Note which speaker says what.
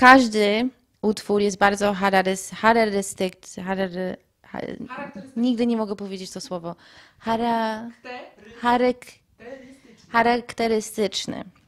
Speaker 1: Każdy utwór jest bardzo charakterystyczny. Harary, har, nigdy nie mogę powiedzieć to słowo.
Speaker 2: Hara, harek, charakterystyczny.